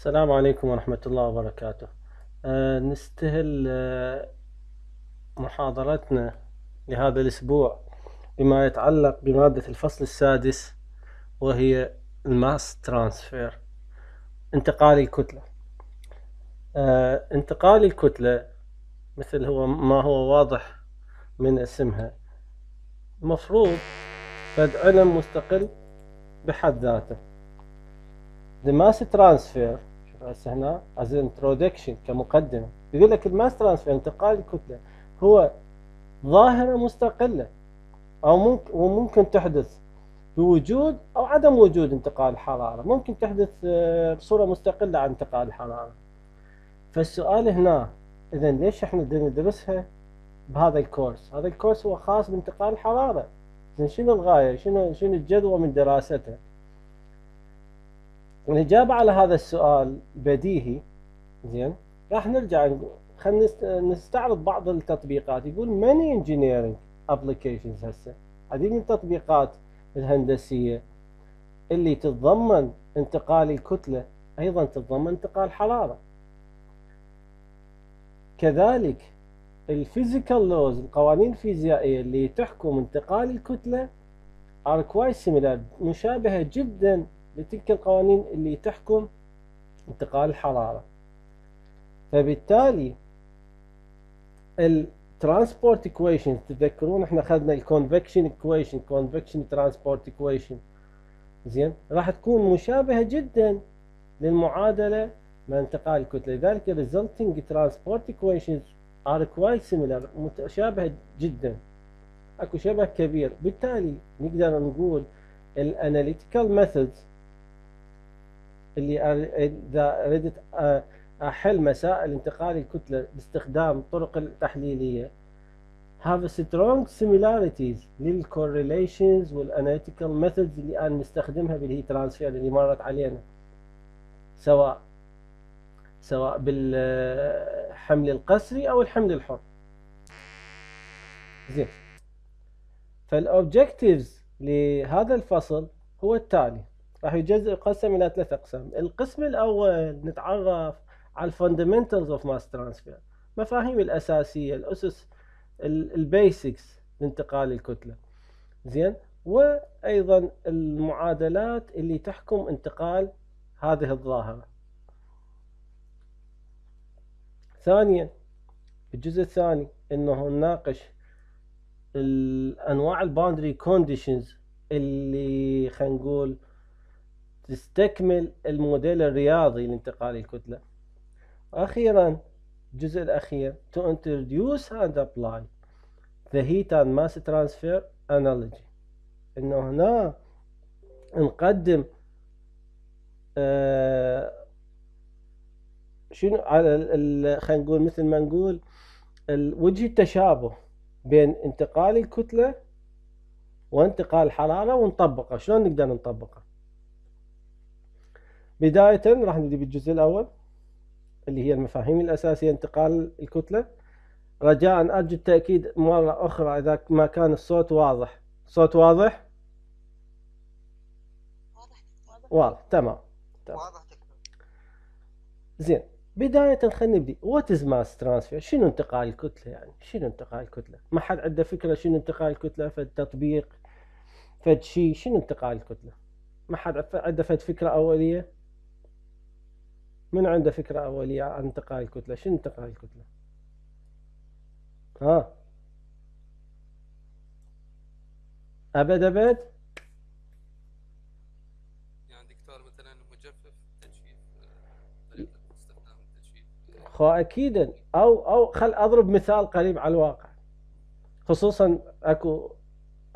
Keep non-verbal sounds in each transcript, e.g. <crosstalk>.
السلام عليكم ورحمة الله وبركاته أه نستهل أه محاضرتنا لهذا الأسبوع بما يتعلق بمادة الفصل السادس وهي الماس ترانسفير انتقال الكتلة أه انتقال الكتلة مثل هو ما هو واضح من اسمها مفروض فد علم مستقل بحد ذاته the mass transfer هسه هنا از انترودكشن كمقدمه يقول لك الماس ترانسفير انتقال الكتله هو ظاهره مستقله او ممكن وممكن تحدث بوجود او عدم وجود انتقال الحراره ممكن تحدث آه، بصوره مستقله عن انتقال الحراره فالسؤال هنا اذا ليش احنا ندرسها بهذا الكورس هذا الكورس هو خاص بانتقال الحراره شنو الغايه شنو شنو الجدوى من دراسته والإجابة يعني على هذا السؤال بديهي زين راح نرجع خلينا نستعرض بعض التطبيقات يقول ماني انجينيرنج ابلكيشنز هسه عديد من التطبيقات الهندسية اللي تتضمن انتقال الكتلة أيضا تتضمن انتقال حرارة كذلك الفيزيكال لوز القوانين الفيزيائية اللي تحكم انتقال الكتلة are quite similar مشابهة جدا لتلك القوانين اللي تحكم انتقال الحرارة فبالتالي الترانسبورت equation تذكرون احنا اخذنا الكونفكشن equation convection transport equation زين راح تكون مشابهة جدا للمعادلة مع انتقال الكتلة لذلك resulting transport equations are quite similar متشابهة جدا اكو شبه كبير بالتالي نقدر نقول الاناليتيكال methods اللي اذا اردت آه، احل مسائل انتقال الكتله باستخدام الطرق التحليليه have strong similarities للcorrelations والanalytical methods اللي انا مستخدمها بالهي ترانسفير اللي مرت علينا سواء سواء بالحمل آه، القسري او الحمل الحر زين فالobjectives لهذا الفصل هو التالي راح يجزء يقسم الى ثلاث اقسام القسم الاول نتعرف على الفاندمنتالز اوف ماس ترانسفير مفاهيم الاساسيه الاسس البيسكس لانتقال الكتله زين وايضا المعادلات اللي تحكم انتقال هذه الظاهره ثانيا الجزء الثاني انه نناقش انواع الباوندري كونديشنز اللي خلينا نقول تستكمل الموديل الرياضي لانتقال الكتلة أخيرا الجزء الأخير to introduce and apply the heat and mass transfer analogy إنه هنا نقدم آه، شنو على خلينا نقول مثل ما نقول وجه التشابه بين انتقال الكتلة وانتقال الحرارة ونطبقه شلون نقدر نطبقه بداية راح نبدأ بالجزء الأول اللي هي المفاهيم الأساسية انتقال الكتلة رجاء أرجو التأكيد مرة أخرى إذا ما كان الصوت واضح صوت واضح؟ واضح واضح تمام تمام زين بداية خلينا نبدي وات از ماس ترانسفير شنو انتقال الكتلة يعني شنو انتقال الكتلة ما حد عنده فكرة شنو انتقال الكتلة فد تطبيق فد شيء شنو انتقال الكتلة ما حد عنده فد فكرة أولية من عنده فكرة أولية عن انتقاء الكتلة شنو انتقاء الكتلة ها أبد أبد يعني دكتور مثلا مجفف تجفيف آه، استخدام التجفيف أو أو خل أضرب مثال قريب على الواقع خصوصا أكو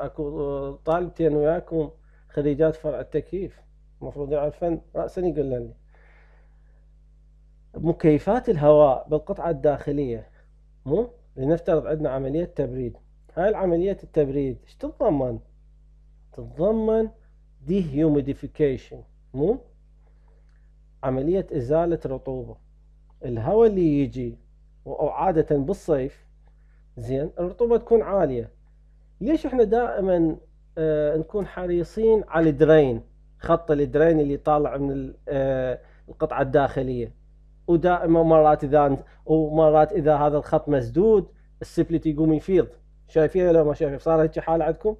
أكو طالبتين وياكم خريجات فرع التكييف المفروض يعرفن رأسا يقول لنا مكيفات الهواء بالقطعة الداخلية مو لنفترض عندنا عملية تبريد هاي العملية التبريد ايش تتضمن تتضمن dehumidification مو عملية إزالة رطوبة الهواء اللي يجي وعادة بالصيف زين الرطوبة تكون عالية ليش احنا دائما آه نكون حريصين على الدرين خط الدرين اللي طالع من آه القطعة الداخلية ودائما مرات اذا ومرات اذا هذا الخط مسدود السبلت يقوم يفيض شايفين لو ما شايفين صار هيك حال عندكم؟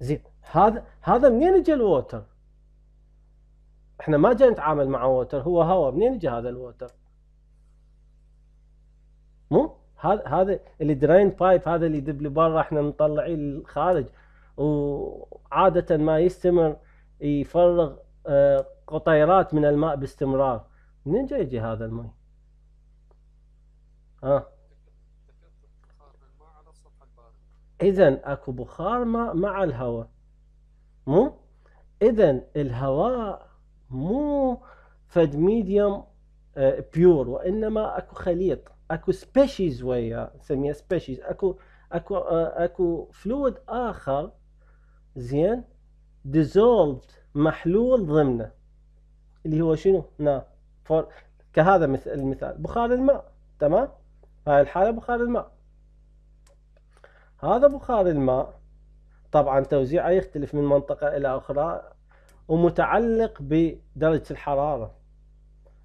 زين هذا هذا منين اجى الووتر؟ احنا ما جاي نتعامل مع ووتر هو هواء منين اجى هذا الووتر؟ مو؟ هذا هذا اللي درين بايب هذا اللي يدب لبرا احنا مطلعيه للخارج وعاده ما يستمر يفرغ اه قطيرات من الماء باستمرار منين جاي يجي هذا الماء؟ ها اذا اكو بخار ماء مع الهواء مو اذا الهواء مو فد ميديوم بيور وانما اكو خليط اكو سبيشيز وياه نسميها سبيشيز اكو اكو آه، اكو فلويد اخر زين ديزولفد محلول ضمنه اللي هو شنو؟ نا فور كهذا مثل المثال بخار الماء تمام؟ هاي الحالة بخار الماء هذا بخار الماء طبعا توزيعه يختلف من منطقة إلى أخرى ومتعلق بدرجة الحرارة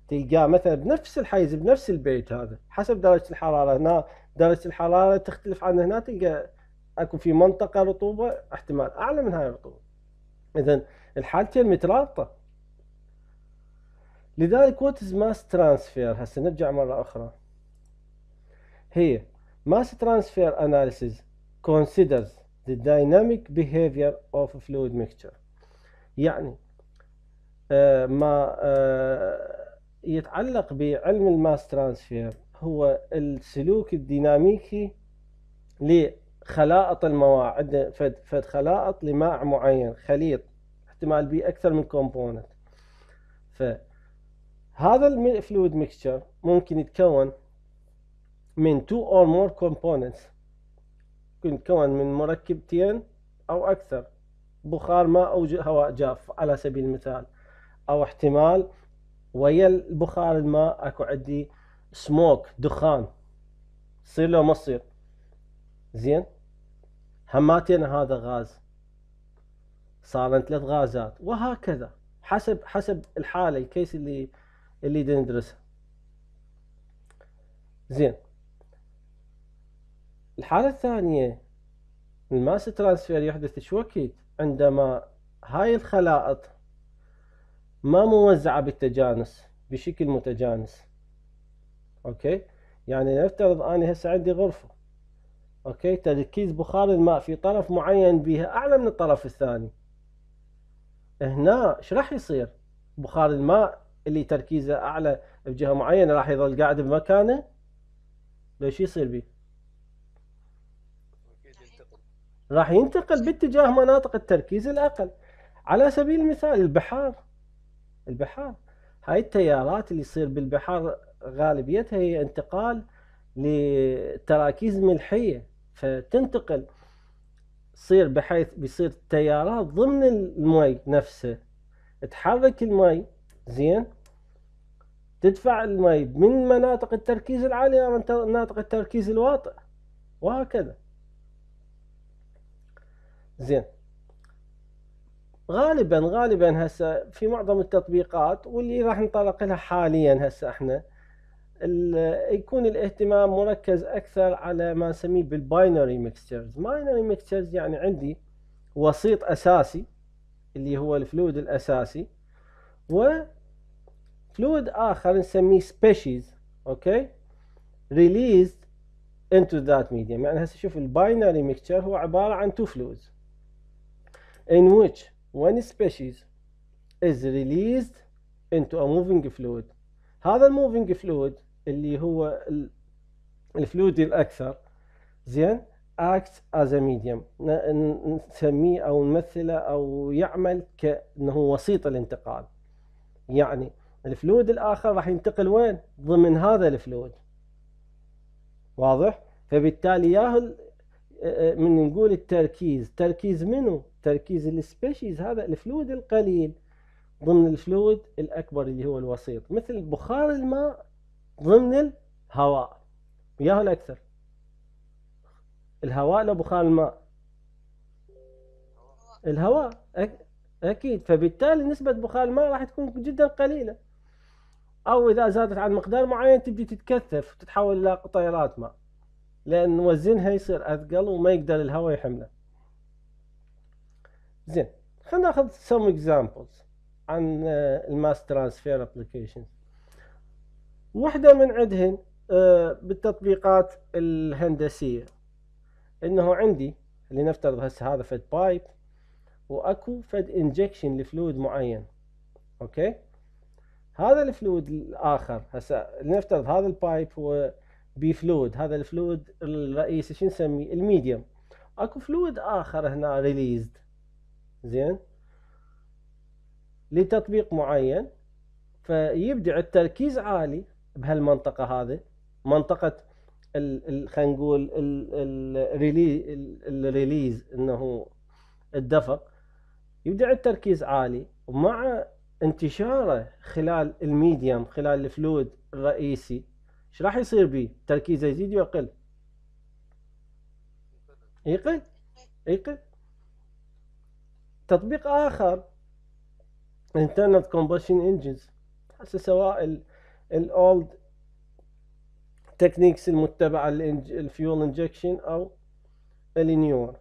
تلقاه مثلا بنفس الحيز بنفس البيت هذا حسب درجة الحرارة هنا درجة الحرارة تختلف عن هنا تلقى اكو في منطقة رطوبة احتمال اعلى من هاي الرطوبة اذا الحالتين مترابطة لذلك what is mass transfer هسه نرجع مرة أخرى هي mass transfer analysis considers the dynamic behavior of fluid mixture يعني آه، ما آه، يتعلق بعلم الماس ترانسفير هو السلوك الديناميكي لخلائط المواد فد, فد خلائط لماء معين خليط احتمال بيه اكثر من كومبوننت ف هذا الفلويد ميكشر ممكن يتكون من two or more components ممكن يتكون من مركبتين أو أكثر بخار ماء أو هواء جاف على سبيل المثال أو احتمال ويا البخار الماء أكو عندي سموك دخان صير لو ما زين هماتين هذا غاز صارن ثلاث غازات وهكذا حسب حسب الحالة الكيس اللي اللي ندرسها زين الحالة الثانية الماس ترانسفير يحدث شو وقت عندما هاي الخلائط ما موزعة بالتجانس بشكل متجانس اوكي يعني نفترض انا هسه عندي غرفة اوكي تركيز بخار الماء في طرف معين بها اعلى من الطرف الثاني هنا ايش راح يصير بخار الماء اللي تركيزه اعلى بجهه معينه راح يظل قاعد بمكانه لو شو يصير بيه؟ راح ينتقل باتجاه مناطق التركيز الاقل على سبيل المثال البحار البحار هاي التيارات اللي يصير بالبحار غالبيتها هي انتقال لتراكيز ملحيه فتنتقل تصير بحيث بيصير تيارات ضمن المي نفسه تحرك المي زين تدفع المي من مناطق التركيز العالي إلى مناطق التركيز الواطئ وهكذا زين غالبا غالبا هسه في معظم التطبيقات واللي راح نطرق لها حاليا هسه احنا يكون الاهتمام مركز اكثر على ما نسميه بالباينري ميكسترز باينري ميكسترز يعني عندي وسيط اساسي اللي هو الفلود الاساسي و فلويد آخر آه، نسميه species أوكي released into that medium يعني هسه شوف الباينري ميكتشر هو عبارة عن تو فلويدز in which one species is released into a moving fluid هذا الموفينج فلويد اللي هو الفلويد الأكثر زين acts as a medium نسميه أو نمثله أو يعمل كأنه وسيط الانتقال يعني الفلود الآخر راح ينتقل وين ضمن هذا الفلود واضح فبالتالي ياهو من نقول التركيز تركيز منو؟ تركيز السبيشيز هذا الفلود القليل ضمن الفلود الأكبر اللي هو الوسيط مثل بخار الماء ضمن الهواء وياهو الأكثر الهواء لو بخار الماء الهواء اكيد فبالتالي نسبه بخار الماء راح تكون جدا قليله او اذا زادت عن مقدار معين تبدي تتكثف وتتحول الى قطيرات ماء لان وزنها يصير اثقل وما يقدر الهواء يحمله زين خلينا ناخذ some examples عن آه، الماس ترانسفير ابلكيشن وحده من عندهن آه، بالتطبيقات الهندسيه انه عندي لنفترض هسه هذا فد بايب واكو فد انجكشن لفلويد معين اوكي هذا الفلويد الاخر هسه لنفترض هذا البايب هو بي فلويد هذا الفلويد الرئيسي شو نسميه الميديوم اكو فلويد اخر هنا ريليزد زين لتطبيق معين فيبدع التركيز عالي بهالمنطقه هذه منطقه خلينا نقول الريليز انه الدفق يبدأ التركيز عالي ومع انتشاره خلال الميديم خلال الفلود الرئيسي ايش راح يصير به تركيزه يزيد ويقل يقل يقل تطبيق اخر انترنت كومبشن انجنز هسه سواء الاولد تكنيكس المتبعه الفيول انجكشن او النيور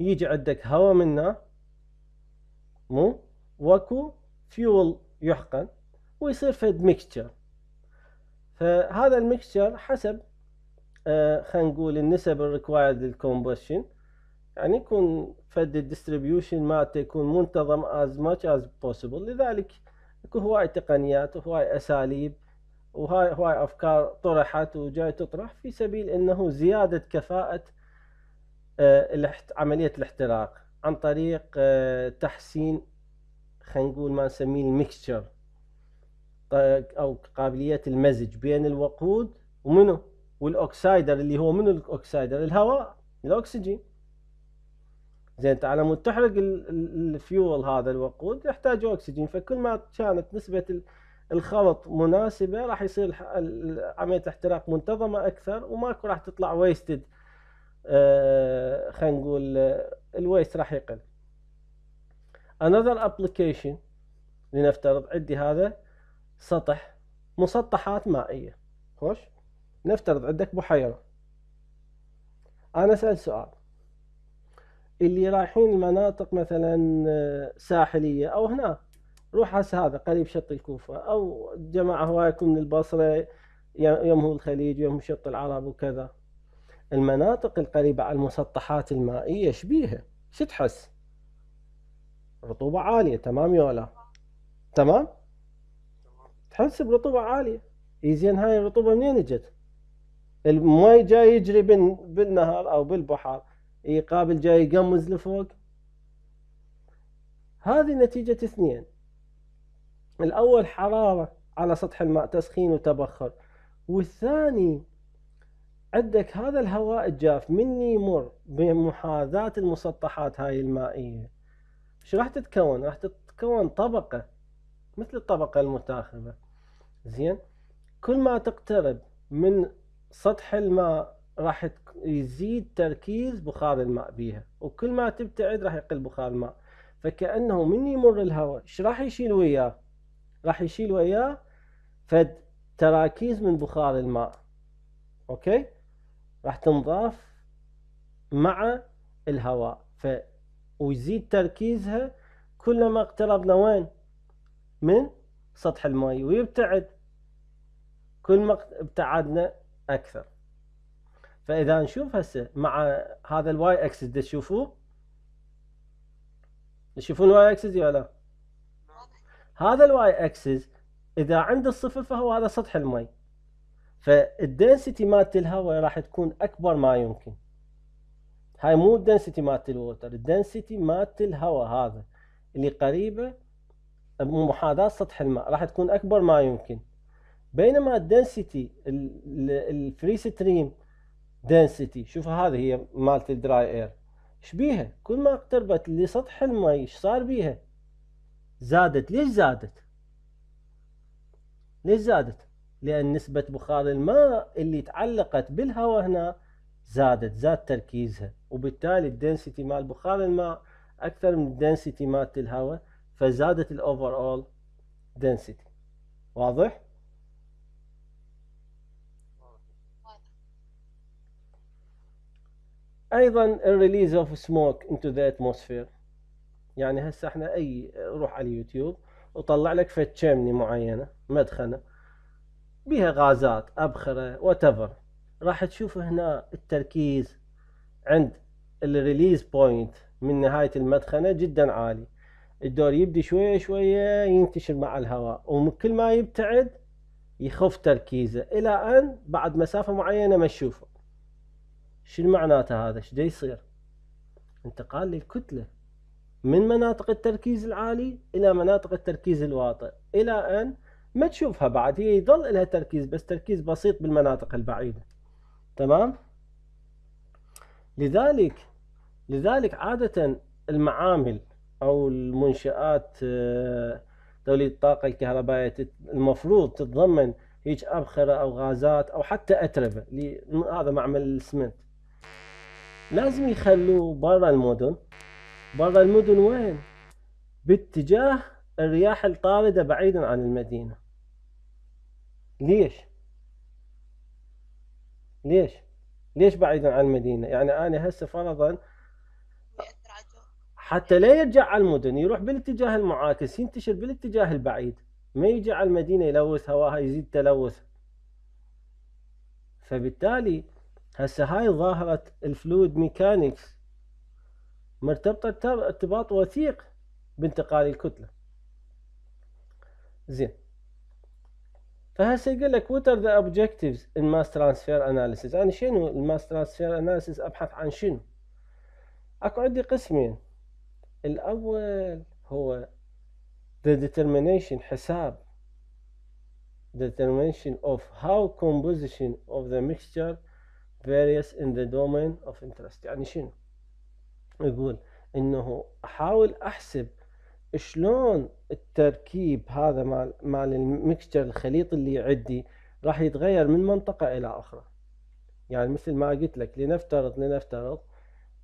يجي عندك هواء منه مو واكو فيول يحقن ويصير فد ميكستشر فهذا الميكستشر حسب آه خلينا نقول النسب الريكوايرد للكومبشن يعني يكون فد الديستريبيوشن مالته يكون منتظم از ماتش از بوسيبل لذلك اكو هواي تقنيات وهواي اساليب وهاي هواي افكار طرحت وجاي تطرح في سبيل انه زياده كفاءه آه عمليه الاحتراق عن طريق آه، تحسين خلينا نقول ما نسميه الميكشر طيب، او قابليه المزج بين الوقود ومنه والاوكسايدر اللي هو منو الاوكسايدر الهواء الاكسجين زين انت على مود تحرق الفيول هذا الوقود يحتاج اكسجين فكل ما كانت نسبه الخلط مناسبه راح يصير عمليه احتراق منتظمه اكثر وماكو راح تطلع ويستد آه، خلينا نقول آه، الويت راح يقل another application لنفترض عندي هذا سطح مسطحات مائية خوش نفترض عندك بحيرة أنا أسأل سؤال اللي رايحين المناطق مثلا آه، ساحلية أو هنا روح هسه هذا قريب شط الكوفة أو جماعة هوايكم من البصرة يمهم الخليج ويوم شط العرب وكذا المناطق القريبة على المسطحات المائية شبيهة شو تحس رطوبة عالية تمام يولا تمام تحس برطوبة عالية زين هاي الرطوبة منين اجت الماي جاي يجري بالنهر او بالبحر يقابل جاي يقمز لفوق هذه نتيجة اثنين الأول حرارة على سطح الماء تسخين وتبخر والثاني عندك هذا الهواء الجاف من يمر بمحاذاة المسطحات هاي المائية ايش راح تتكون راح تتكون طبقة مثل الطبقة المتاخبة زين كل ما تقترب من سطح الماء راح يزيد تركيز بخار الماء بيها وكل ما تبتعد راح يقل بخار الماء فكأنه من يمر الهواء ايش راح يشيل وياه راح يشيل وياه فد تراكيز من بخار الماء اوكي راح تنضاف مع الهواء ف ويزيد تركيزها كلما اقتربنا وين من سطح الماء ويبتعد كل ما ابتعدنا اكثر فاذا نشوف هسه مع هذا الواي اكسس تشوفوه تشوفون الواي اكسس ولا لا هذا الواي اكسس اذا عند الصفر فهو هذا سطح الماء فالدنسيتي مالت الهواء راح تكون اكبر ما يمكن هاي مو الدنسيتي مالت الووتر الدنسيتي مالت الهواء هذا اللي قريبه بمحاذاة سطح الماء راح تكون اكبر ما يمكن بينما الدنسيتي الفري ستريم دنسيتي شوف هذه هي مالت الدراي اير شبيها كل ما اقتربت لسطح المي ايش صار بيها زادت ليش زادت ليش زادت لأن نسبة بخار الماء اللي تعلقت بالهواء هنا زادت زاد تركيزها وبالتالي الدنسيتي مال بخار الماء أكثر من الدنسيتي مالت الهواء فزادت الأوفر أول density واضح؟ ايضا الريليز اوف سموك انتو ذا اتموسفير يعني هسه احنا اي روح على اليوتيوب وطلع لك فتشمني معينه مدخنه بيها غازات ابخره وتفر راح تشوف هنا التركيز عند الريليز بوينت من نهايه المدخنه جدا عالي الدور يبدي شويه شويه ينتشر مع الهواء وكل ما يبتعد يخف تركيزه الى ان بعد مسافه معينه ما تشوفه شو معناته هذا شو يصير انتقال للكتله من مناطق التركيز العالي الى مناطق التركيز الواطئ الى ان ما تشوفها بعد هي يظل لها تركيز بس تركيز بسيط بالمناطق البعيدة تمام لذلك لذلك عادة المعامل أو المنشآت توليد آه، الطاقة الكهربائية المفروض تتضمن هيج أبخرة أو غازات أو حتى أتربة هذا معمل السمنت لازم يخلوه برا المدن برا المدن وين؟ باتجاه الرياح الطاردة بعيدا عن المدينة ليش ليش ليش بعيدا عن المدينة يعني أنا هسه فرضا حتى لا يرجع على المدن يروح بالاتجاه المعاكس ينتشر بالاتجاه البعيد ما يجي على المدينة يلوث هواها يزيد تلوث فبالتالي هسه هاي ظاهرة الفلويد ميكانيكس مرتبطة ارتباط وثيق بانتقال الكتلة زين فهسه يقول لك وات ار ذا اوبجكتيفز ان ماس ترانسفير اناليسيس انا شنو الماس ترانسفير اناليسيس ابحث عن شنو اكو عندي قسمين الاول هو ذا ديترمينيشن حساب determination of how composition of the mixture varies in the domain of interest يعني شنو يقول انه احاول احسب شلون التركيب هذا مال مال الميكستشر الخليط اللي عندي راح يتغير من منطقة إلى أخرى يعني مثل ما قلت لك لنفترض لنفترض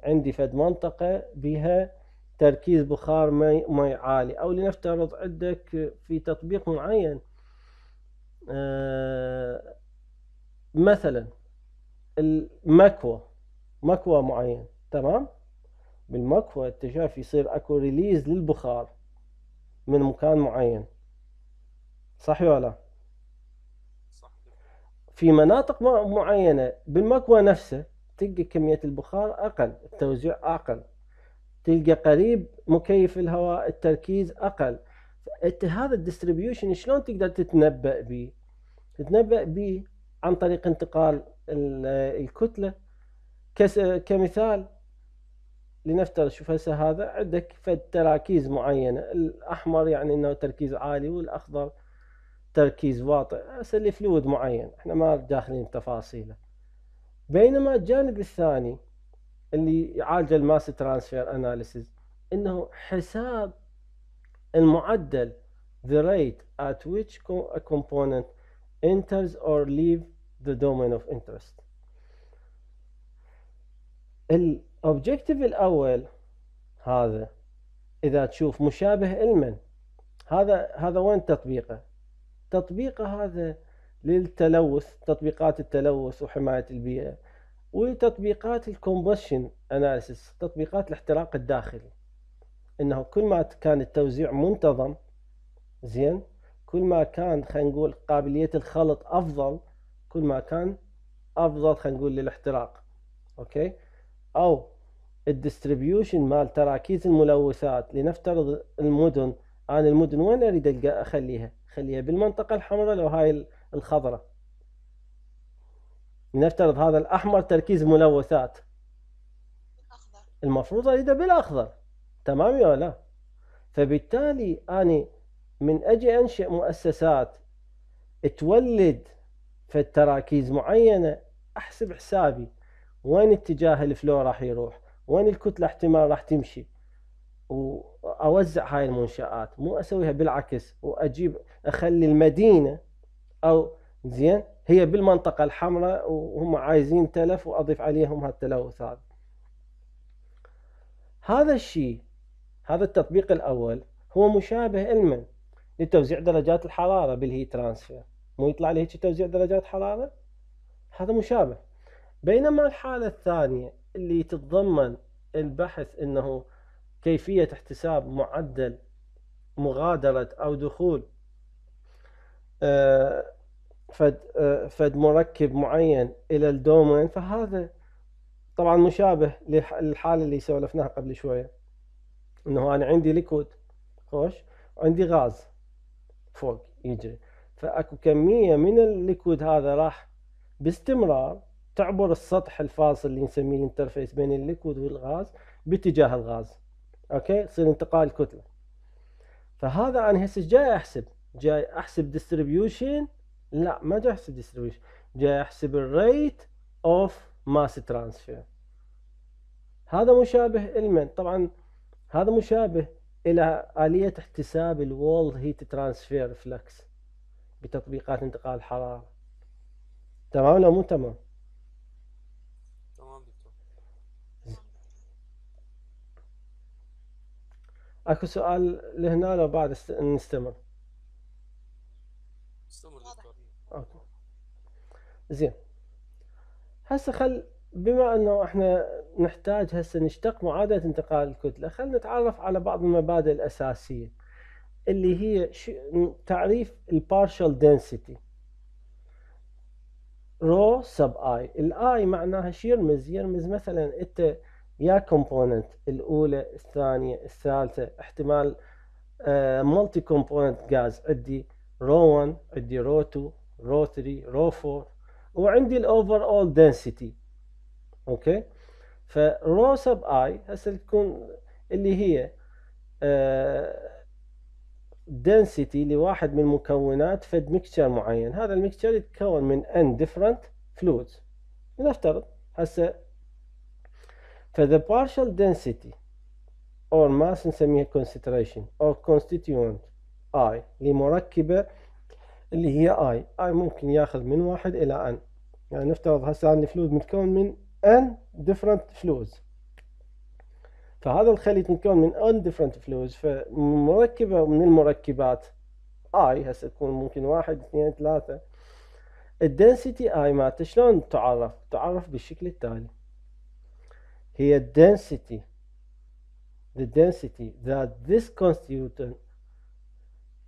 عندي فد منطقة بها تركيز بخار مي, مي عالي أو لنفترض عندك في تطبيق معين آه مثلا المكوى مكوى معين تمام بالمكوى انت شايف يصير اكو ريليز للبخار من مكان معين صح ولا لا في مناطق معينة بالمكوى نفسه تلقى كمية البخار أقل التوزيع أقل تلقى قريب مكيف الهواء التركيز أقل انت هذا الديستريبيوشن شلون تقدر تتنبأ به تتنبأ به عن طريق انتقال الكتلة كمثال لنفترض شوف هسه هذا عندك فد تراكيز معينه الاحمر يعني انه تركيز عالي والاخضر تركيز واطئ هسه لفلويد معين احنا ما داخلين بتفاصيله بينما الجانب الثاني اللي يعالج الماس ترانسفير أناليسز انه حساب المعدل the rate at which a component enters or leaves the domain of interest الاوبجكتيف الاول هذا اذا تشوف مشابه المن هذا هذا وين تطبيقه تطبيقه هذا للتلوث تطبيقات التلوث وحمايه البيئه وتطبيقات الكومبشن اناليسيس تطبيقات الاحتراق الداخلي انه كل ما كان التوزيع منتظم زين كل ما كان خلينا نقول قابليه الخلط افضل كل ما كان افضل خلينا نقول للاحتراق اوكي أو الديستريبيوشن مال تراكيز الملوثات لنفترض المدن أنا المدن وين أريد ألقى أخليها خليها بالمنطقة الحمراء لو هاي الخضراء لنفترض هذا الأحمر تركيز ملوثات الأخضر المفروض أريده بالأخضر تمام يا لا فبالتالي أنا من أجي أنشئ مؤسسات تولد في التراكيز معينة أحسب حسابي وين اتجاه الفلو راح يروح وين الكتلة احتمال راح تمشي وأوزع هاي المنشآت مو أسويها بالعكس وأجيب أخلي المدينة أو زين هي بالمنطقة الحمراء وهم عايزين تلف وأضيف عليهم هالتلوث هذا هذا الشيء هذا التطبيق الأول هو مشابه المن لتوزيع درجات الحرارة بالهيت ترانسفير مو يطلع لي هيك توزيع درجات حرارة هذا مشابه بينما الحالة الثانية اللي تتضمن البحث انه كيفية احتساب معدل مغادرة او دخول آه، فد آه، فد مركب معين الى الدومين فهذا طبعا مشابه للحالة اللي سولفناها قبل شوية انه انا عندي ليكود خوش وعندي غاز فوق يجري فاكو كمية من الليكود هذا راح باستمرار تعبر السطح الفاصل اللي نسميه الانترفيس بين الليكويد والغاز باتجاه الغاز اوكي يصير انتقال كتله فهذا انا هسه جاي احسب جاي احسب ديستريبيوشن لا ما جاي احسب ديستريبيوشن جاي احسب الريت اوف ماس ترانسفير هذا مشابه لمن طبعا هذا مشابه الى اليه احتساب الوولد هيت ترانسفير فلكس بتطبيقات انتقال الحراره تمام ولا مو تمام اكو سؤال لهنا لو بعد است... نستمر استمر اوكي زين هسه خل بما انه احنا نحتاج هسه نشتق معادله انتقال الكتله خل نتعرف على بعض المبادئ الاساسيه اللي هي ش... تعريف البارشال density رو سب اي الاي معناها شو يرمز يرمز مثلا انت يا كومبوننت الاولى الثانيه الثالثه احتمال مالتي كومبوننت جاز عندي رو 1 عندي رو 2 رو 3 رو 4 وعندي الاوفر اول دنسيتي اوكي فرو سب اي هسه تكون اللي هي دنسيتي آه، لواحد من مكونات فد ميكشر معين هذا الميكشر يتكون من ان ديفرنت فلويدز لنفترض هسه فذا partial density or mass نسميها concentration or constituent I لمركبة اللي هي I I ممكن ياخذ من واحد إلى N يعني نفترض هسه عندي فلويد متكون من N different fluids فهذا الخليط متكون من N different fluids فمركبة من المركبات I هسه تكون ممكن واحد اثنين ثلاثة الدنسيتي I مالته شلون تعرف؟ تعرف بالشكل التالي هي density the density that this constituent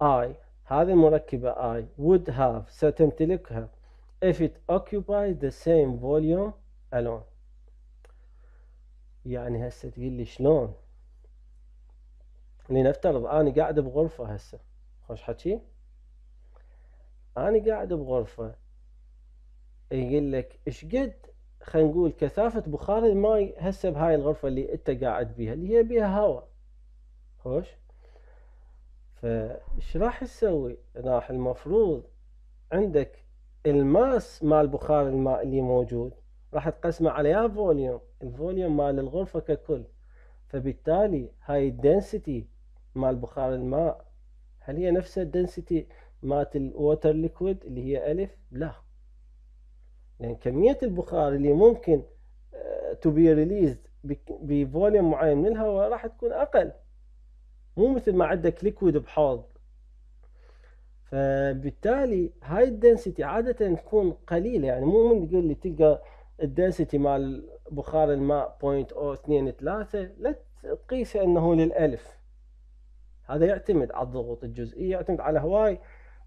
I هذه المركبة I would have ستمتلكها if it occupies the same volume alone يعني هسه تقول لي شلون لنفترض أنا قاعد بغرفة هسه خوش حكي أنا قاعد بغرفة يقول لك ايش قد خلينا نقول كثافه بخار الماي هسه بهاي الغرفه اللي انت قاعد بيها اللي هي بيها هواء خوش فايش راح تسوي راح المفروض عندك الماس مال بخار الماء اللي موجود راح تقسمه على يا فوليوم الفوليوم مال الغرفه ككل فبالتالي هاي الدنسيتي مال بخار الماء هل هي نفس الدنسيتي مال الووتر ليكويد اللي هي الف لا لان يعني كميه البخار اللي ممكن تو بي ريليزد بفوليوم معين من الهواء راح تكون اقل مو مثل ما عندك ليكويد بحوض فبالتالي هاي الدنسيتي عادة تكون قليلة يعني مو من تقول لي تلقى الدنسيتي مال بخار الماء بوينت او oh اثنين ثلاثة لا تقيسه انه للألف هذا يعتمد على الضغوط الجزئية يعتمد على هواي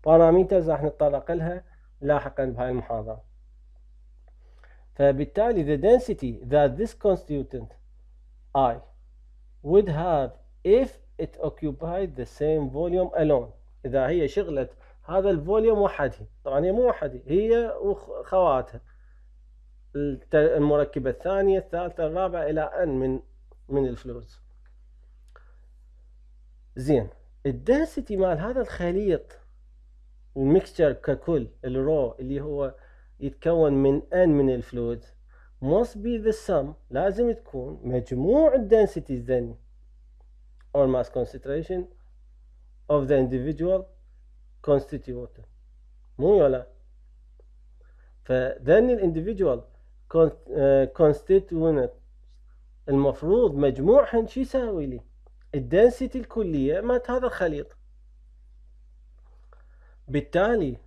باراميترز راح نتطرق لها لاحقا بهاي المحاضرة فبالتالي the density that this constituent I would have if it occupied the same volume alone إذا هي شغلت هذا الفوليوم وحده طبعا هي مو وحده هي وخواتها المركبة الثانية الثالثة الرابعة إلى أن من من الفلوز زين الدنسيتي مال هذا الخليط الميكستشر ككل الرو اللي هو يتكون من n من الفلويدز must be the sum لازم تكون مجموع densities then or mass concentration of the individual constituent مو يلا فذن individual آه، constituent المفروض مجموعهن شو يساوي لي الدنسيتي الكلية مالت هذا الخليط بالتالي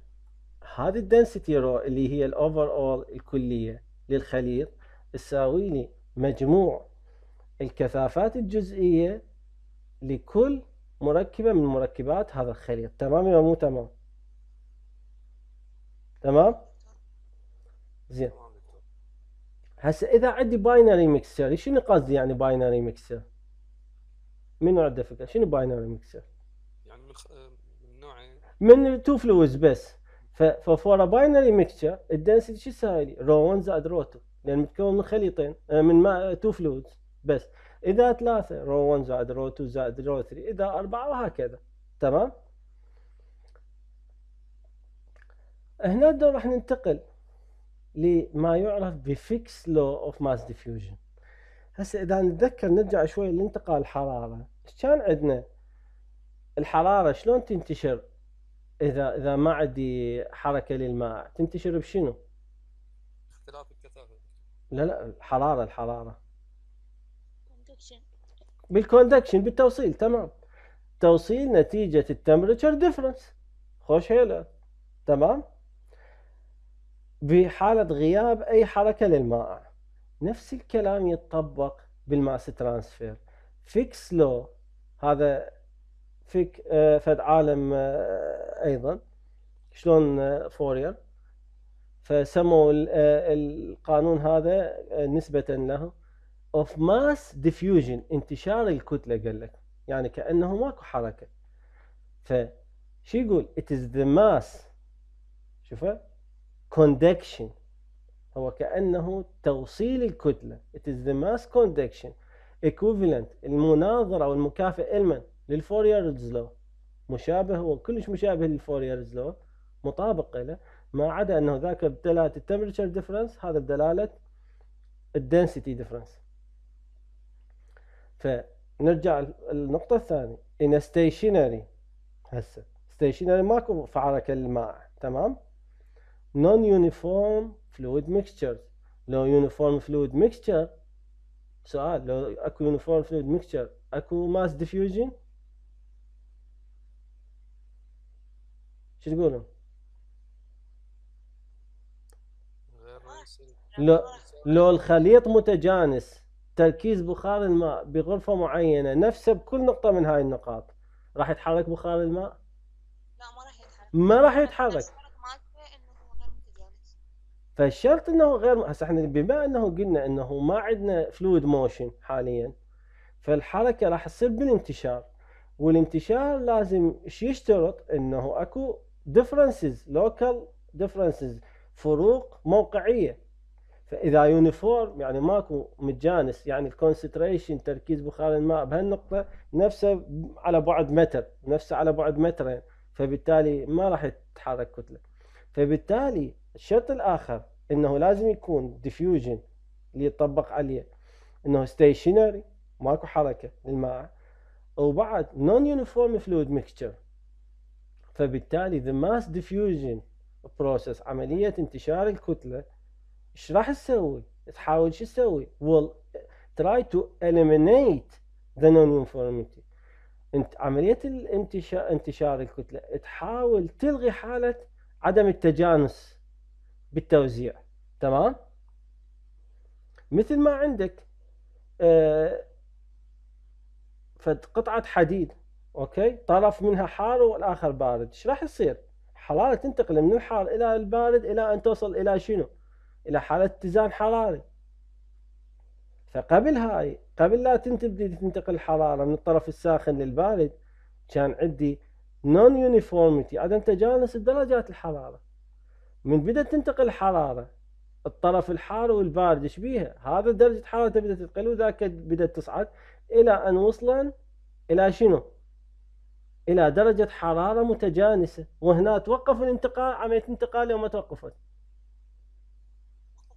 هذه الدنسيتي رو اللي هي الاوفر اول الكليه للخليط تساوي لي مجموع الكثافات الجزئيه لكل مركبه من مركبات هذا الخليط تمام ولا مو تمام تمام زين هسه اذا عندي باينري ميكسر شنو قصدي يعني باينري ميكسر منو عنده فكره شنو باينري ميكسر يعني من نوع من تو فلويدز بس ففور باينري ميكتشر الدنسيتي شو تساوي لي؟ رو 1 زائد رو 2 لان متكون من خليطين آه، من تو فلويدز آه، بس اذا ثلاثه رو 1 زائد رو 2 زائد رو 3 اذا اربعه وهكذا تمام؟ هنا راح ننتقل لما يعرف بفيكس لو اوف ماس ديفيوجن هسه اذا نتذكر نرجع شوي لانتقال الحراره ايش كان عندنا الحراره شلون تنتشر اذا اذا ما عندي حركه للماء تنتشر بشنو؟ اختلاف الكثافه لا لا الحراره الحراره بالكوندكشن بالتوصيل تمام توصيل نتيجه التمبرتشر ديفرنس خوش هيلا تمام بحاله غياب اي حركه للماء نفس الكلام يتطبق بالماس ترانسفير فيكس لو هذا فيك آه، فد عالم آه، ايضا شلون آه، فورير فسموا القانون هذا نسبة له of mass diffusion انتشار الكتلة قال لك يعني كأنه ماكو حركة فشي يقول it is the mass شوفه conduction هو كأنه توصيل الكتلة it is the mass conduction equivalent المناظرة أو المن للفوريرز لو مشابه هو كلش مشابه للفوريرز لو مطابق له ما عدا انه ذاك بدلاله التمبرتشر ديفرنس هذا بدلاله الدنسيتي ديفرنس فنرجع النقطه الثانيه ان ستيشنري هسه ستيشنري ماكو فعركه الماء تمام نون يونيفورم فلويد ميكستشر لو يونيفورم فلويد ميكستشر سؤال لو اكو يونيفورم فلويد ميكستشر اكو ماس ديفيوجن شو تقولون؟ لو لو الخليط متجانس تركيز بخار الماء بغرفة معينة نفسه بكل نقطة من هاي النقاط راح يتحرك بخار الماء؟ لا ما راح يتحرك ما راح يتحرك فالشرط انه غير هسه احنا بما انه قلنا انه ما عندنا فلويد موشن حاليا فالحركه راح تصير بالانتشار والانتشار لازم ايش يشترط انه اكو differences local differences فروق موقعيه فاذا يونيفورم يعني ماكو متجانس يعني الكونسنتريشن تركيز بخار الماء بهالنقطه نفسه على بعد متر نفسه على بعد مترين فبالتالي ما راح تتحرك كتله فبالتالي الشرط الاخر انه لازم يكون ديفيوجن اللي يطبق عليه انه ستيشنري ماكو حركه للماء وبعد نون يونيفورم فلويد mixture فبالتالي the mass diffusion process عملية انتشار الكتلة ايش راح تسوي؟ تحاول شو تسوي؟ will try to eliminate the non-uniformity انت عملية الانتشار انتشار الكتلة تحاول تلغي حالة عدم التجانس بالتوزيع تمام؟ مثل ما عندك آه فقطعة حديد اوكي طرف منها حار والاخر بارد ايش راح يصير حراره تنتقل من الحار الى البارد الى ان توصل الى شنو الى حاله اتزان حراري فقبل هاي قبل لا تبدي تنتقل الحراره من الطرف الساخن للبارد كان عندي نون يونيفورميتي عدم تجانس درجات الحراره من بدأت تنتقل الحراره الطرف الحار والبارد ايش بيها هذا درجه حرارته بدأت تقل وذاك بدأت تصعد الى ان وصلا الى شنو الى درجه حراره متجانسه وهنا توقف الانتقال عمليه الانتقال يوم توقفت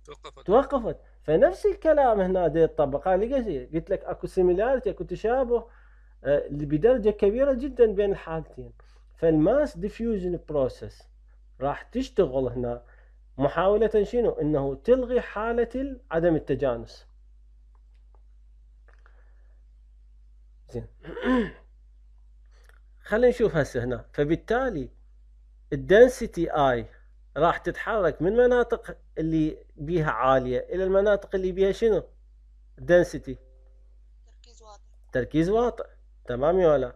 توقفت توقفت فنفس الكلام هنا دي يتطبق قلت لك اكو سيميلاريتي اكو تشابه آه، بدرجه كبيره جدا بين الحالتين فالماس ديفيوجن بروسس راح تشتغل هنا محاولة شنو؟ انه تلغي حالة عدم التجانس. زين <clears throat> خلينا نشوف هسه هنا فبالتالي الدنسيتي اي راح تتحرك من مناطق اللي بيها عاليه الى المناطق اللي بيها شنو دنسيتي تركيز واطي تركيز واطي تمام يا ولا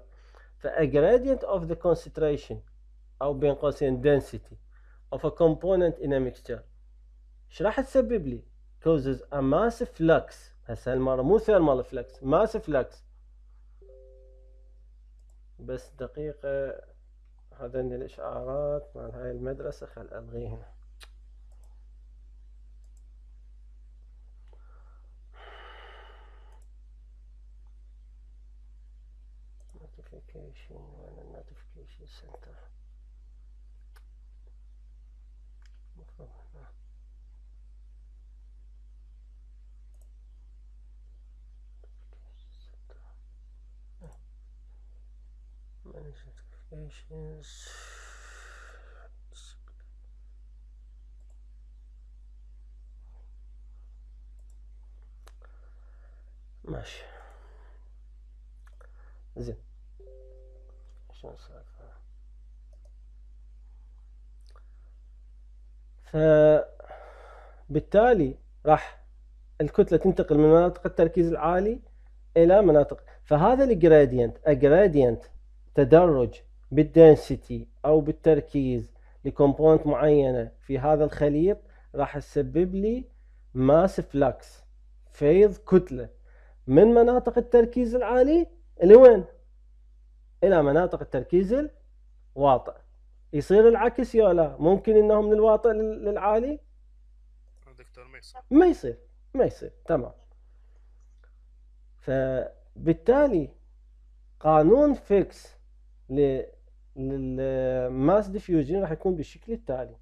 فاجريدينت اوف ذا concentration او بين قوسين density of a component in a mixture ايش راح تسبب لي causes a massive flux هسه هالمره مو thermal flux massive flux بس دقيقة هذين الإشعارات مال هاي المدرسة خل ألغيهن notification وين notification center. notifications. ماشي زين شو السالفة فبالتالي راح الكتلة تنتقل من مناطق التركيز العالي إلى مناطق فهذا الجراديانت الجراديانت تدرج بالدنسيتي او بالتركيز لكومبوننت معينه في هذا الخليط راح تسبب لي ماس فلكس فيض كتله من مناطق التركيز العالي الى وين؟ الى مناطق التركيز الواطئ يصير العكس يا لا ممكن انه من الواطئ للعالي دكتور ما يصير ما يصير ما يصير تمام فبالتالي قانون فيكس للماس ديفيوجن راح يكون بالشكل التالي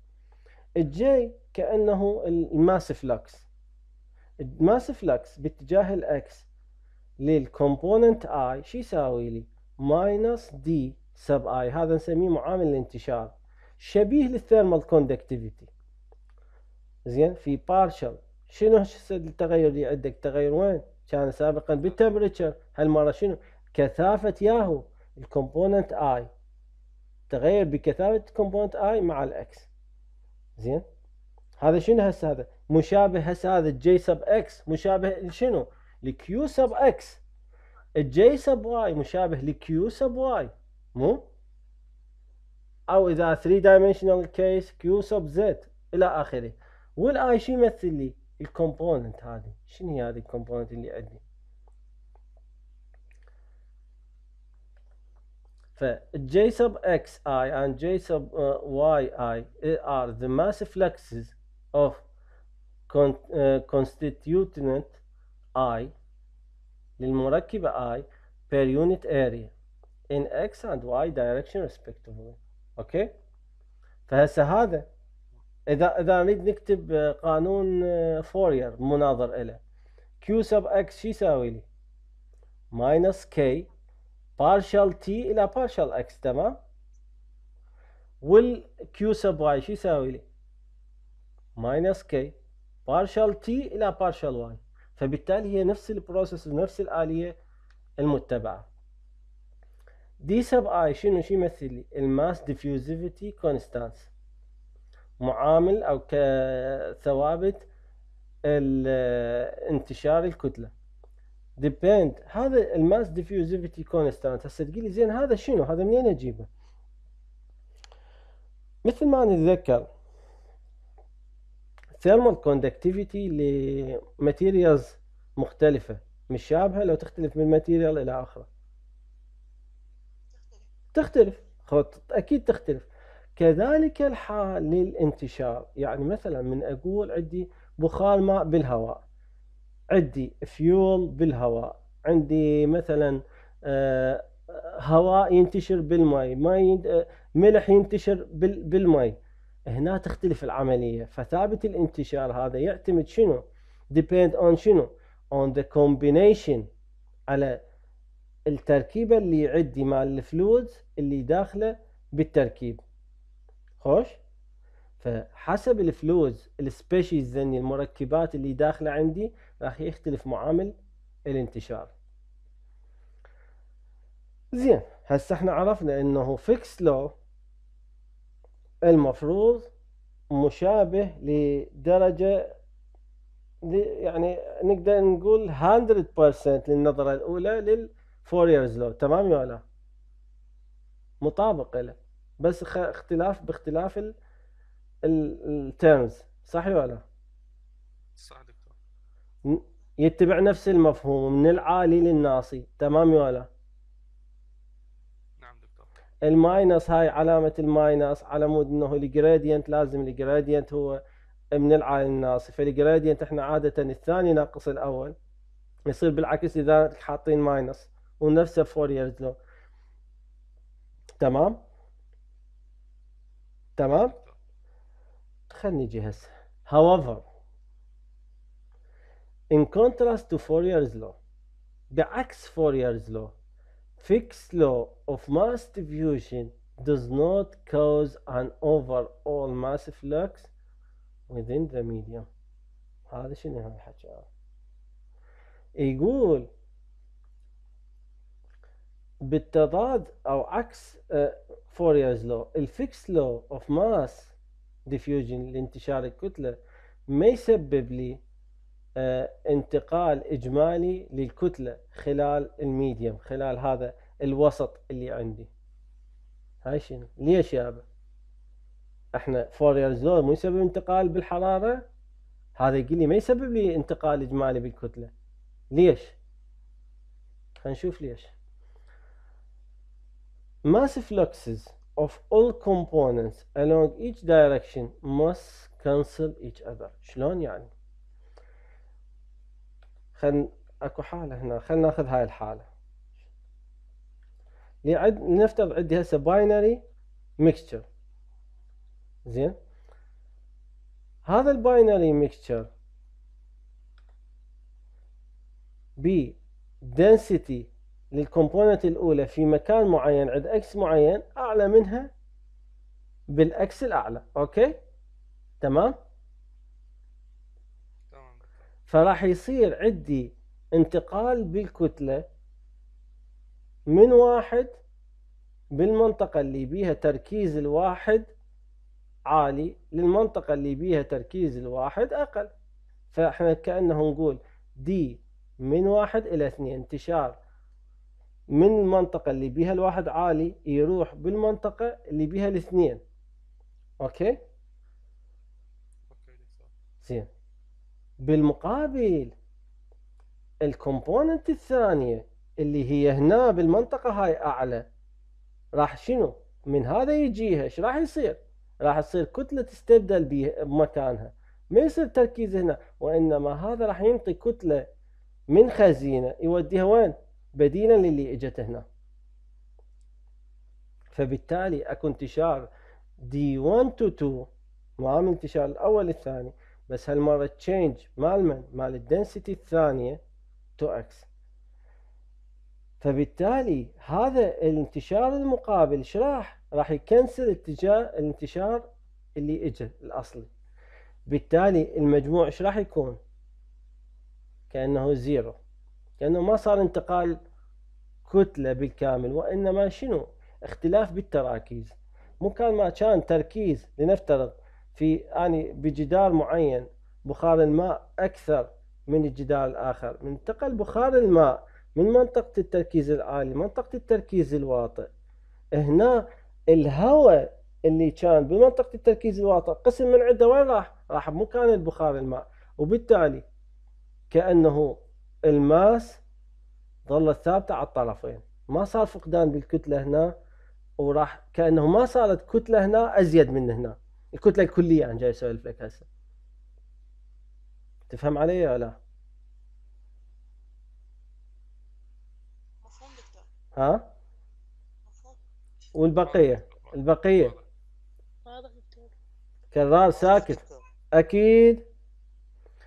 الجي كانه الماس فلكس الماس فلكس باتجاه الاكس للكومبوننت اي شو يساوي لي ماينس دي سب اي هذا نسميه معامل الانتشار شبيه للثيرمال كوندكتيفيتي زين في بارشل شنو التغير اللي عندك تغير وين كان سابقا بالتمبريتشر هالمره شنو كثافه ياهو الكومبوننت اي تغير بكثافه كومبوننت اي مع الاكس زين هذا شنو هسه هذا مشابه هسه هذا الجي سب اكس مشابه لشنو لكيو سب اكس الجي سب واي مشابه لكيو سب واي مو او اذا 3 دايمنشنال كيس كيو سب زد الى اخره والاي شو يمثل لي الكومبوننت هذه شنو هي هذه الكومبوننت اللي عندي فJ sub xi and J sub yi are the mass fluxes of con, uh, constituent i للمركب i per unit area in x and y direction respectively اوكي فهسه هذا اذا اذا نريد نكتب قانون فورير مناظر له q sub x شو يساوي لي minus k partial تي الى partial اكس تمام والكيو سب واي شو يساوي لي ماينس كي بارشل تي الى partial واي فبالتالي هي نفس البروسيس ونفس الاليه المتبعه دي سب اي شنو شو يمثل لي الماس ديفيوزيفيتي كونستانس معامل او كثوابت انتشار الكتله ديبند هذا الماس ديفيوزيفيتي كونستانت هسه تقول لي زين هذا شنو هذا منين اجيبه مثل ما نتذكر thermal conductivity لماتيريالز مختلفة مشابهة لو تختلف من ماتيريال إلى آخره تختلف أكيد تختلف كذلك الحال للانتشار يعني مثلا من أقول عندي بخار ماء بالهواء عندي فيول بالهواء عندي مثلا آه، هواء ينتشر بالماء آه، ملح ينتشر بالماء هنا تختلف العمليه فثابت الانتشار هذا يعتمد شنو depend on شنو on the combination على التركيبه اللي عندي مع الفلوز اللي داخله بالتركيب خوش فحسب الفلوز السبيشيز ذني المركبات اللي داخله عندي راح يختلف معامل الانتشار زين هسه احنا عرفنا انه فيكس لو المفروض مشابه لدرجة يعني نقدر نقول 100% للنظرة الأولى للفوريرز لو تمام ولا لا مطابق له بس اختلاف باختلاف التيرمز صح ولا لا؟ صح يتبع نفس المفهوم من العالي للناصي تمام يا ولا نعم دكتور الماينس هاي علامة الماينس على مود انه الجريدينت لازم الجريدينت هو من العالي للناصي فالجريدينت احنا عادة الثاني ناقص الاول يصير بالعكس اذا حاطين ماينس ونفسه فورير لو تمام تمام خلني جهز هسه however In contrast to Fourier's law بعكس Fourier's law fixed law of mass diffusion does not cause an overall mass flux within the medium هذا شنو هالحكي يقول بالتضاد او عكس فوريرز لو الفيكس لو اوف ماس ديفيوجن لانتشار الكتله ما يسبب لي آه، انتقال اجمالي للكتله خلال الميديم خلال هذا الوسط اللي عندي هاي شنو ليش يابا احنا فوريرز لو مو يسبب انتقال بالحراره هذا يقول لي ما يسبب لي انتقال اجمالي بالكتله ليش خلينا نشوف ليش mass fluxes of all components along each direction must cancel each other شلون يعني خل اكو حالة هنا خل ناخذ هاي الحالة لعد نفترض عندي هسه باينري ميكستشر زين هذا الباينري ميكستشر ب density للكومبوننت الأولى في مكان معين عند اكس معين أعلى منها بالأكس الأعلى أوكي تمام فراح يصير عندي انتقال بالكتلة من واحد بالمنطقة اللي بيها تركيز الواحد عالي للمنطقة اللي بيها تركيز الواحد أقل فإحنا كأنه نقول دي من واحد إلى اثنين انتشار من المنطقة اللي بيها الواحد عالي يروح بالمنطقة اللي بيها الاثنين أوكي؟ أوكي زين بالمقابل الكومبوننت الثانية اللي هي هنا بالمنطقة هاي أعلى راح شنو من هذا يجيها ايش راح يصير راح تصير كتلة تستبدل بمكانها ما يصير تركيز هنا وإنما هذا راح ينطي كتلة من خزينة يوديها وين بديلا للي اجت هنا فبالتالي اكو انتشار دي 1 تو 2 معامل انتشار الاول الثاني بس هالمرة تشينج مال من مال الدنسيتي الثانية تو اكس فبالتالي هذا الانتشار المقابل ايش راح؟ راح يكنسل اتجاه الانتشار اللي اجى الاصلي بالتالي المجموع ايش راح يكون؟ كانه زيرو كانه ما صار انتقال كتله بالكامل وانما شنو؟ اختلاف بالتراكيز مو كان ما كان تركيز لنفترض في اني بجدار معين بخار الماء اكثر من الجدار الاخر انتقل بخار الماء من منطقة التركيز العالي منطقة التركيز الواطئ هنا الهواء اللي كان بمنطقة التركيز الواطئ قسم من عنده وين راح؟ راح بمكان البخار الماء وبالتالي كأنه الماس ظلت ثابتة على الطرفين ما صار فقدان بالكتلة هنا وراح كأنه ما صارت كتلة هنا أزيد من هنا الكتله الكليه انا جاي اسولف لك هسه تفهم علي ولا لا؟ مفهوم دكتور ها؟ والبقيه البقيه كرار ساكت اكيد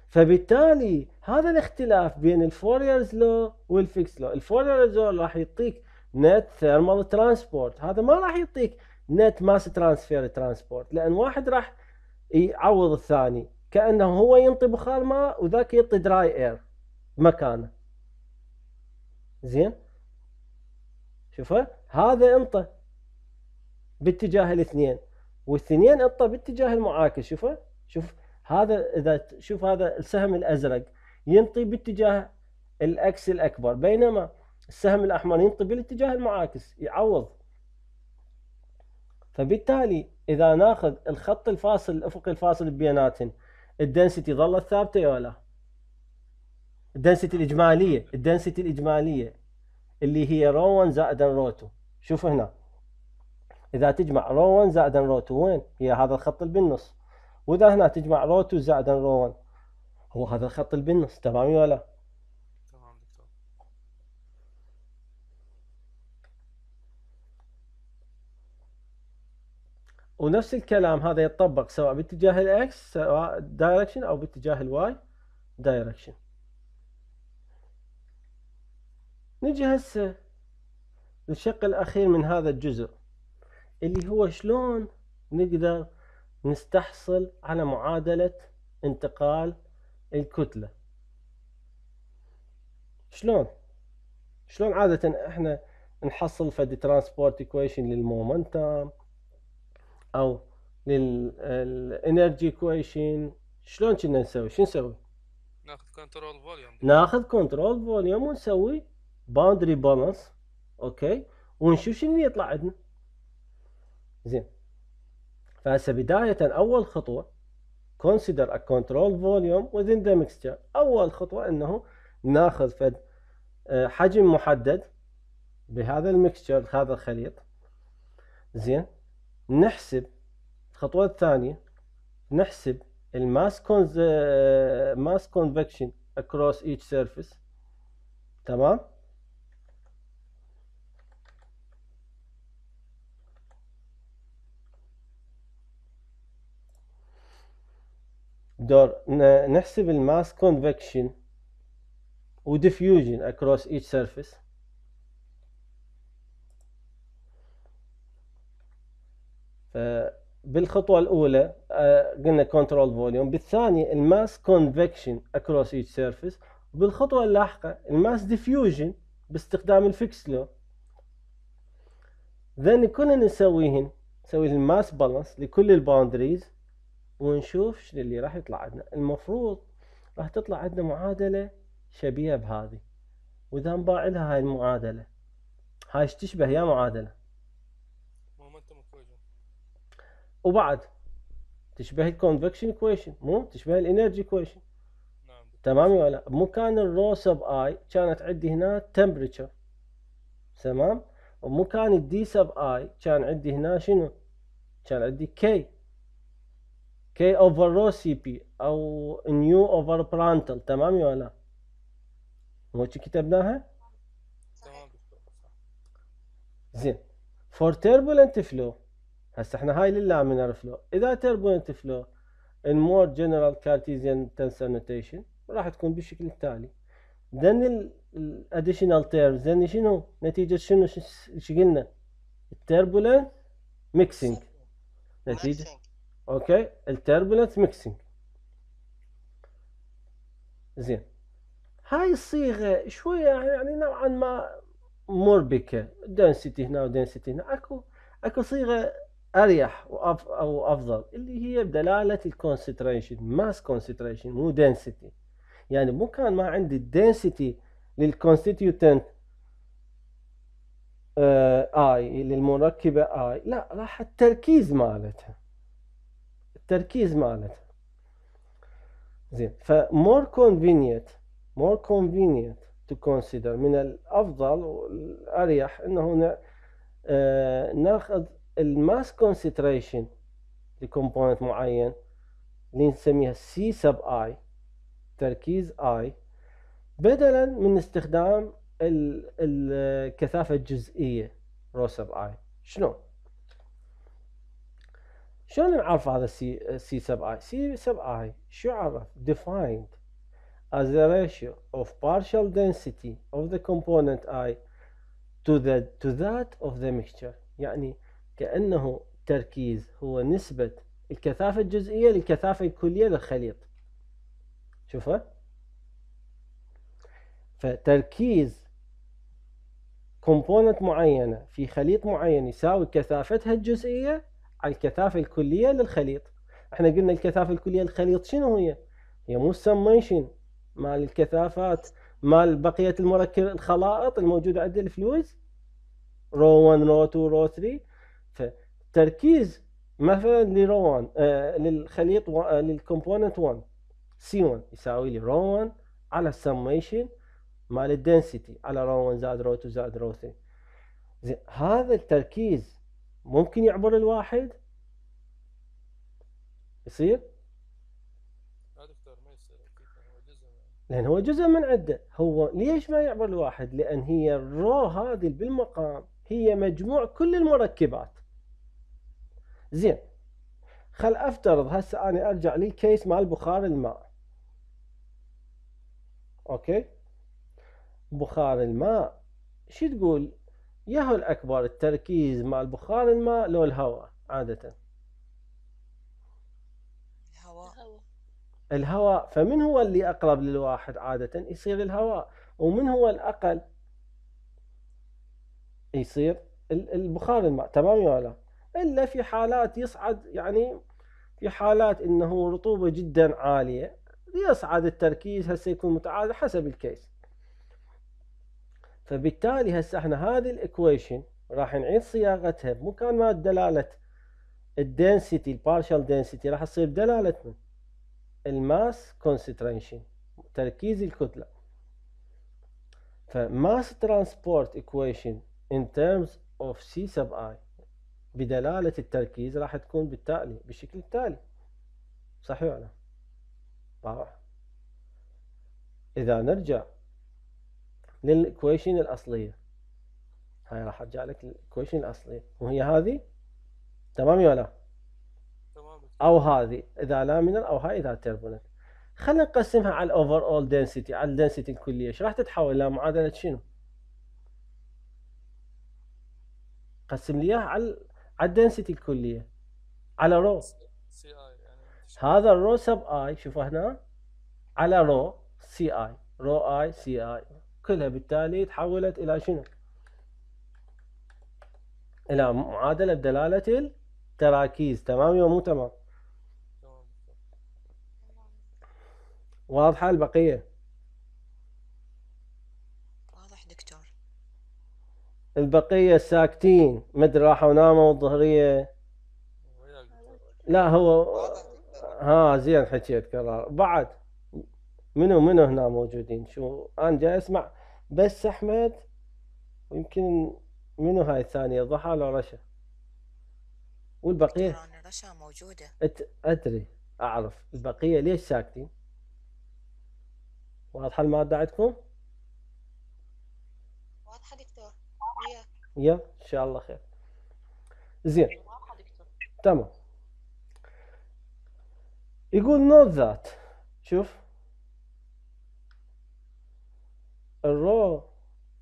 فبالتالي هذا الاختلاف بين الفوريرز لو والفيكس لو الفوريرز لو راح يعطيك نت ثيرمال ترانسبورت هذا ما راح يعطيك نت ماس ترانسفير ترانسبورت لان واحد راح يعوض الثاني كانه هو ينطي بخار ماء وذاك يعطي دراي اير مكانه زين شوفه هذا انطى باتجاه الاثنين والثنين انطى باتجاه المعاكس شوفه شوف هذا اذا شوف هذا السهم الازرق ينطي باتجاه الاكس الاكبر بينما السهم الاحمر ينطي بالاتجاه المعاكس يعوض فبالتالي اذا ناخذ الخط الفاصل الافقي الفاصل بيناتهم الدنسيتي ظلت ثابته ولا الدنسيتي الاجماليه الدنسيتي الاجماليه اللي هي رو 1 زائد رو 2 شوف هنا اذا تجمع رو 1 زائد رو 2 وين هي هذا الخط اللي بالنص واذا هنا تجمع رو 2 زائد رو 1 هو هذا الخط اللي بالنص تمام ولا ونفس الكلام هذا يتطبق سواء باتجاه الاكس سواء دايركشن او باتجاه الواي دايركشن نجي هسه للشق الاخير من هذا الجزء اللي هو شلون نقدر نستحصل على معادلة انتقال الكتلة شلون شلون عادة احنا نحصل فد ترانسبورت ايكويشن للمومنتم او للانرجي كويشن شلون كنا نسوي شو نسوي ناخذ كنترول فوليوم ناخذ كنترول فوليوم ونسوي باوندري بالانس اوكي ونشوف شنو يطلع عندنا زين فهسه بداية أول خطوة consider a control volume within the mixture أول خطوة أنه ناخذ فد آه، حجم محدد بهذا المكسشر هذا الخليط زين نحسب الخطوة الثانية نحسب الماس كونز ماس كونفكشن اكروس ايتش سيرفيس تمام دور نحسب الماس كونفكشن وديفيوجن اكروس ايتش سيرفيس آه، بالخطوه الاولى آه، قلنا كنترول فوليوم بالثانيه الماس كونفكشن اكروس ايتش سيرفيس وبالخطوه اللاحقه الماس ديفيوجن باستخدام الفيكس لو ذن كنا نسويهن نسوي الماس بالانس لكل الباوندريز ونشوف شنو اللي راح يطلع عندنا المفروض راح تطلع عندنا معادله شبيهه بهذه واذا نباع لها هاي المعادله هاي تشبه يا معادله وبعد تشبه الكونفكشن كويشن مو تشبه الانرجي كويشن نعم تمام ولا بمكان الرو سب اي كانت عندي هنا تمبريتشر تمام ومكان الدي سب اي كان عندي هنا شنو كان عندي كي كي اوفر رو سي بي او نيو اوفر برانتل تمام ولا مو كتبناها تمام زين فور تيربولنت فلو هسه احنا هاي لللامينر فلو اذا تربونت فلو ان مور جنرال كارتيزيان تنسر نوتيشن راح تكون بالشكل التالي ذن الاديشنال تيرمز ذن شنو نتيجه شنو شو قلنا التربولنت ميكسينج نتيجه اوكي التربولنت ميكسينج زين هاي الصيغه شويه يعني نوعا ما مربكه دنسيتي هنا ودنسيتي هنا اكو اكو صيغه اريح وأف او افضل اللي هي بدلاله الكونسنتريشن ماس كونسنتريشن مو دنسيتي يعني مو كان ما عندي الدنسيتي للكونستيتيوتنت اي للمركبه اي لا راح التركيز مالتها التركيز مالتها زين ف more convenient more convenient to consider من الافضل والاريح انه هنا آه، ناخذ الماس كونسنتريشن لكومبوننت معين اللي نسميها سي سب اي تركيز اي بدلا من استخدام الكثافة الجزئية رو سب اي شلون شلون نعرف هذا سي سي سب اي؟ سي سب اي شو عرف؟ defined as the ratio of partial density of the component i to the to that of the mixture يعني كأنه تركيز هو نسبة الكثافة الجزئية للكثافة الكلية للخليط شوفه فتركيز كومبوننت معينة في خليط معين يساوي كثافتها الجزئية على الكثافة الكلية للخليط احنا قلنا الكثافة الكلية للخليط شنو هي؟ هي مو السميشن مال الكثافات مال بقية المركب الخلائط الموجودة عند الفلويز رو 1 رو 2 رو 3 فتركيز مثلا لرو 1 آه للخليط و... آه للكومبوننت 1 سي 1 يساوي لي رو 1 على السميشن مال الدنسيتي على رو 1 زائد رو 2 زائد رو 3 زين هذا التركيز ممكن يعبر الواحد يصير؟ لان هو جزء من عده هو ليش ما يعبر الواحد لان هي الرو هذه بالمقام هي مجموع كل المركبات زين خل افترض هسه انا ارجع للكيس مال بخار الماء اوكي بخار الماء شو تقول ياهو الاكبر التركيز مال بخار الماء لو الهواء عاده الهواء الهواء فمن هو اللي اقرب للواحد عاده يصير الهواء ومن هو الاقل يصير البخار الماء تمام يا ولا إلا في حالات يصعد يعني في حالات أنه رطوبة جدا عالية يصعد التركيز هسه يكون متعادل حسب الكيس فبالتالي هسه احنا هذه الايكويشن راح نعيد صياغتها بمكان ما دلالة الدنسيتي البارشال دنسيتي راح تصير دلاله من الماس كونسنتريشن تركيز الكتلة فماس ترانسبورت equation in terms of C sub i بدلالة التركيز راح تكون بالتالي بالشكل التالي صحيح ولا واضح إذا نرجع للإكويشن الأصلية هاي راح أرجع لك للإكويشن الأصلية وهي هذه تمام ولا تمام أو هذه إذا لامينر أو هاي إذا تربونت خلينا نقسمها على الأوفر أول دنسيتي على الدنسيتي الكلية ايش راح تتحول إلى معادلة شنو؟ قسم لي اياها على على الدنسيتي الكليه على رو سي اي يعني هذا الرو سب اي شوفوا هنا على رو سي اي رو اي سي اي كلها بالتالي تحولت الى شنو؟ الى معادله دلاله التراكيز تمام يا مو تمام؟ واضحه البقيه؟ البقيه ساكتين ما ادري راحوا ناموا الظهريه لا هو ها زين حكيت كرار بعد منو منو هنا موجودين شو انا جاي اسمع بس احمد ويمكن منو هاي الثانيه ضحى ولا رشا والبقيه رشا موجوده ادري اعرف البقيه ليش ساكتين واضحه الماده عندكم واضحه يا ان شاء الله خير زين تمام يقول نوت ذات شوف الرو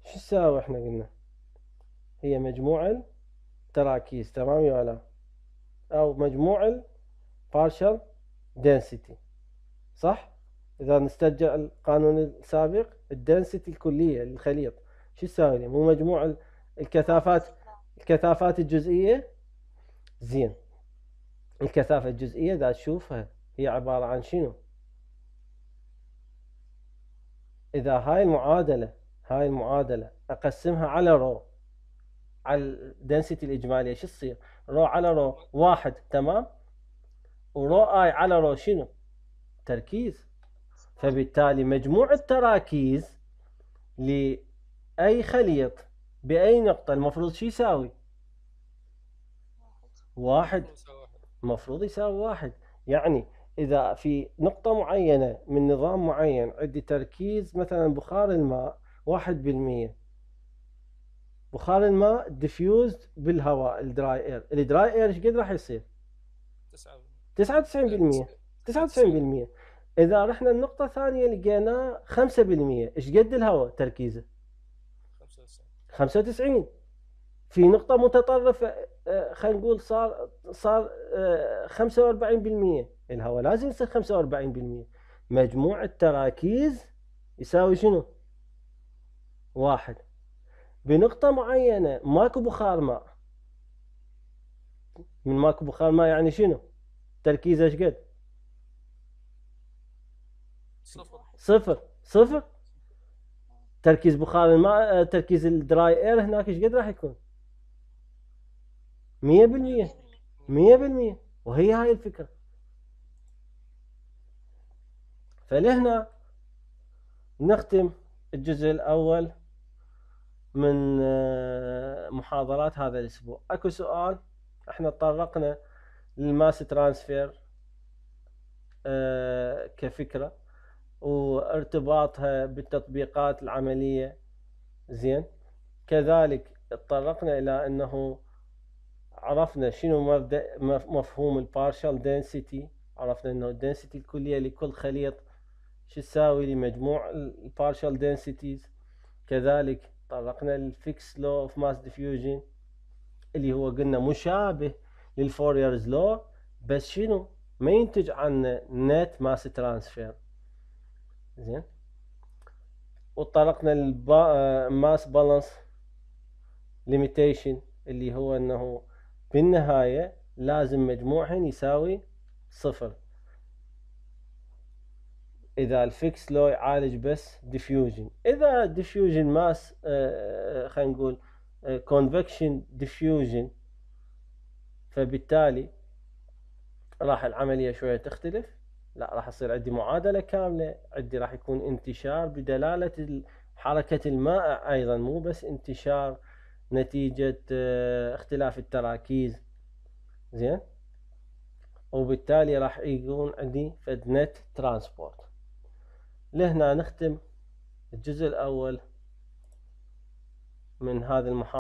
شو تساوي احنا قلنا هي مجموع التراكيز تمام يا ولا او مجموع البارشل density صح اذا نسترجع القانون السابق الدنسيتي الكليه للخليط شو تساوي مو مجموع الكثافات الكثافات الجزئيه زين الكثافه الجزئيه اذا تشوفها هي عباره عن شنو اذا هاي المعادله هاي المعادله اقسمها على رو على الدنسيتي الاجماليه شو تصير رو على رو واحد تمام ورو اي على رو شنو تركيز فبالتالي مجموع التراكيز لاي خليط بأي نقطة المفروض شو يساوي؟ واحد المفروض يساوي واحد يعني إذا في نقطة معينة من نظام معين عندي تركيز مثلا بخار الماء واحد بالمية بخار الماء ديفيوزد بالهواء الدراي اير الدراي اير ايش قد راح يصير 99% 99% اذا رحنا النقطة الثانية لقيناه 5% ايش قد الهواء تركيزه 95 في نقطة متطرفة آه، خلينا نقول صار صار 45% آه، الهواء لازم يصير 45% مجموع التراكيز يساوي شنو؟ واحد بنقطة معينة ماكو بخار ماء من ماكو بخار ماء يعني شنو؟ تركيز ايش قد؟ صفر صفر صفر تركيز بخار الماء آه، تركيز الدراي اير هناك ايش قد راح يكون؟ 100% 100% وهي هاي الفكره فلهنا نختم الجزء الاول من آه، محاضرات هذا الاسبوع اكو سؤال احنا تطرقنا للماس ترانسفير آه، كفكره وارتباطها بالتطبيقات العملية زين كذلك اتطرقنا الى انه عرفنا شنو مفهوم البارشال density عرفنا انه density الكلية لكل خليط شو تساوي لمجموع البارشال densities كذلك طرقنا الفيكس لو اوف ماس ديفيوجن اللي هو قلنا مشابه للفوريرز لو بس شنو ما ينتج عنه نت ماس ترانسفير زين وطرقنا الماس بالانس ليميتيشن اللي هو انه بالنهاية لازم مجموعهن يساوي صفر اذا الفيكس لو يعالج بس ديفيوجن اذا ديفيوجن ماس آه، آه، خلينا نقول كونفكشن آه، ديفيوجن فبالتالي راح العملية شوية تختلف لا راح يصير عندي معادله كامله عندي راح يكون انتشار بدلاله حركه الماء ايضا مو بس انتشار نتيجه آه، اختلاف التراكيز زين وبالتالي راح يكون عندي فد نت ترانسبورت لهنا نختم الجزء الاول من هذا المحاضره